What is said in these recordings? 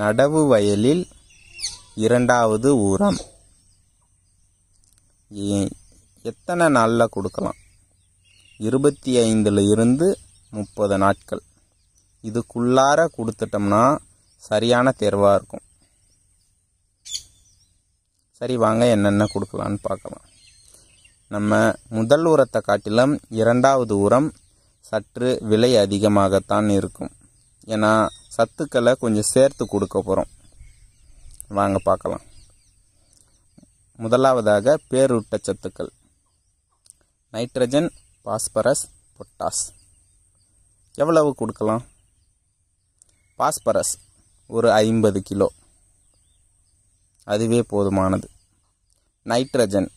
நடவு வயலில் இரண்டாவது ஊரம் எத்தனை நாளில் கொடுக்கலாம் இருபத்தி ஐந்தில் இருந்து முப்பது நாட்கள் இதுக்குள்ளார கொடுத்துட்டோம்னா சரியான தேர்வாக இருக்கும் சரி வாங்க என்னென்ன கொடுக்கலான்னு பார்க்கலாம் நம்ம முதல் உரத்தை காட்டிலும் இரண்டாவது உரம் சற்று விலை அதிகமாகத்தான் இருக்கும் ஏன்னா சத்துக்களை கொஞ்சம் சேர்த்து கொடுக்க போகிறோம் வாங்க பார்க்கலாம் முதலாவதாக பேரூட்ட சத்துக்கள் நைட்ரஜன் பாஸ்பரஸ் பொட்டாஸ் எவ்வளவு கொடுக்கலாம் பாஸ்பரஸ் ஒரு ஐம்பது கிலோ அதுவே போதுமானது நைட்ரஜன்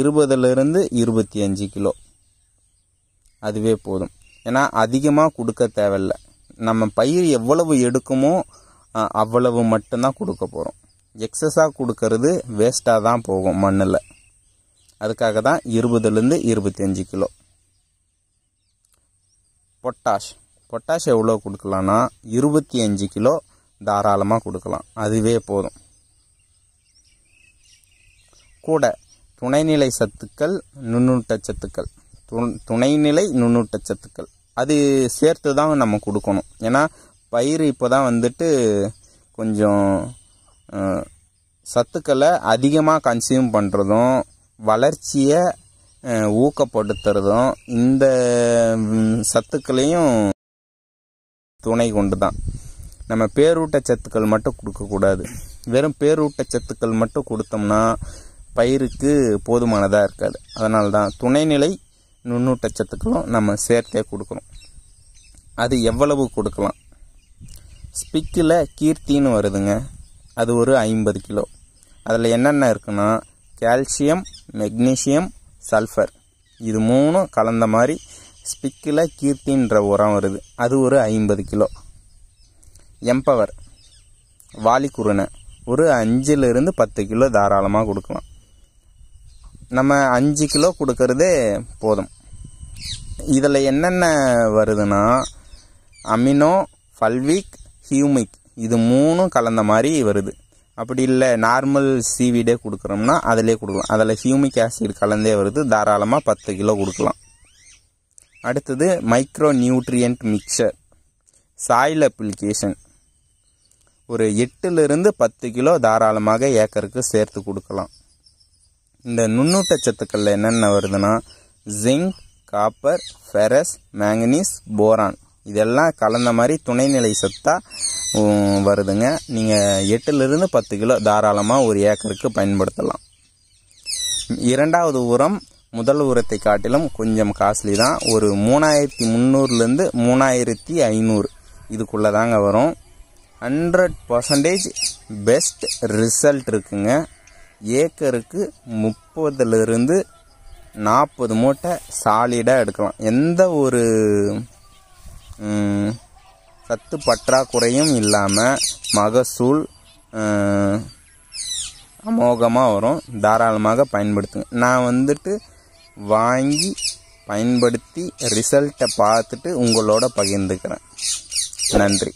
இருபதுலேருந்து இருபத்தி அஞ்சு கிலோ அதுவே போதும் ஏன்னா அதிகமாக கொடுக்க தேவையில்லை நம்ம பயிர் எவ்வளவு எடுக்குமோ அவ்வளவு மட்டும்தான் கொடுக்க போகிறோம் எக்ஸஸாக கொடுக்கறது வேஸ்ட்டாக தான் போகும் மண்ணில் அதுக்காக தான் இருபதுலேருந்து இருபத்தஞ்சி கிலோ பொட்டாஷ் பொட்டாஷ் எவ்வளோ கொடுக்கலான்னா இருபத்தி அஞ்சு கிலோ தாராளமாக கொடுக்கலாம் அதுவே போதும் கூட துணைநிலை சத்துக்கள் நுண்ணூட்ட சத்துக்கள் துணைநிலை நுண்ணூட்டச்சத்துக்கள் அது சேர்த்து தான் நம்ம கொடுக்கணும் ஏன்னா பயிர் இப்போ தான் வந்துட்டு கொஞ்சம் சத்துக்களை அதிகமாக கன்சியூம் பண்ணுறதும் வளர்ச்சியை ஊக்கப்படுத்துறதும் இந்த சத்துக்களையும் துணை கொண்டு தான் நம்ம பேரூட்ட சத்துக்கள் மட்டும் கொடுக்கக்கூடாது வெறும் பேரூட்ட சத்துக்கள் மட்டும் கொடுத்தோம்னா பயிருக்கு போதுமானதாக இருக்காது அதனால தான் துணைநிலை நுண்ணூட்டச்சத்துக்களும் நம்ம சேர்த்தே கொடுக்குறோம் அது எவ்வளவு கொடுக்கலாம் ஸ்பிக்கில் கீர்த்தின்னு வருதுங்க அது ஒரு ஐம்பது கிலோ அதில் என்னென்ன இருக்குன்னா கால்சியம் மெக்னீஷியம் சல்ஃபர் இது மூணும் கலந்த மாதிரி ஸ்பிக்கில் கீர்த்தின்ற உரம் வருது அது ஒரு ஐம்பது கிலோ எம்பவர் வாலிக்குருணை ஒரு அஞ்சிலிருந்து பத்து கிலோ தாராளமாக கொடுக்கலாம் நம்ம அஞ்சு கிலோ கொடுக்கறதே போதும் இதில் என்னென்ன வருதுன்னா அமினோ ஃபல்விக் ஹியூமிக் இது மூணும் கலந்த மாதிரி வருது அப்படி இல்லை நார்மல் சீவீடே கொடுக்குறோம்னா அதிலே கொடுக்கலாம் அதில் ஹியூமிக் ஆசிட் கலந்தே வருது தாராளமாக பத்து கிலோ கொடுக்கலாம் அடுத்தது micro nutrient mixture soil application ஒரு எட்டுலேருந்து பத்து கிலோ தாராளமாக ஏக்கருக்கு சேர்த்து கொடுக்கலாம் இந்த நுண்ணூட்டச்சத்துக்களில் சத்துக்களில் என்னென்ன வருதுன்னா zinc copper ferrous manganese boron இதெல்லாம் கலந்த மாதிரி துணைநிலை சத்தாக வருதுங்க நீங்கள் எட்டுலேருந்து பத்து கிலோ தாராளமாக ஒரு ஏக்கருக்கு பயன்படுத்தலாம் இரண்டாவது உரம் முதல் உரத்தை காட்டிலும் கொஞ்சம் காஸ்ட்லி தான் ஒரு மூணாயிரத்தி முந்நூறுலேருந்து மூணாயிரத்தி ஐநூறு இதுக்குள்ளே தாங்க வரும் ஹண்ட்ரட் பர்சன்டேஜ் பெஸ்ட் ரிசல்ட் இருக்குங்க ஏக்கருக்கு முப்பதுலேருந்து நாற்பது மூட்டை சாலிடாக எடுக்கலாம் எந்த ஒரு சத்து பற்றாக்குறையும் இல்லாமல் மகசூல் அமோகமாக வரும் தாராளமாக பயன்படுத்துங்க நான் வந்துட்டு வாங்கி பயன்படுத்தி ரிசல்ட்டை பார்த்துட்டு உங்களோட பகிர்ந்துக்கிறேன் நன்றி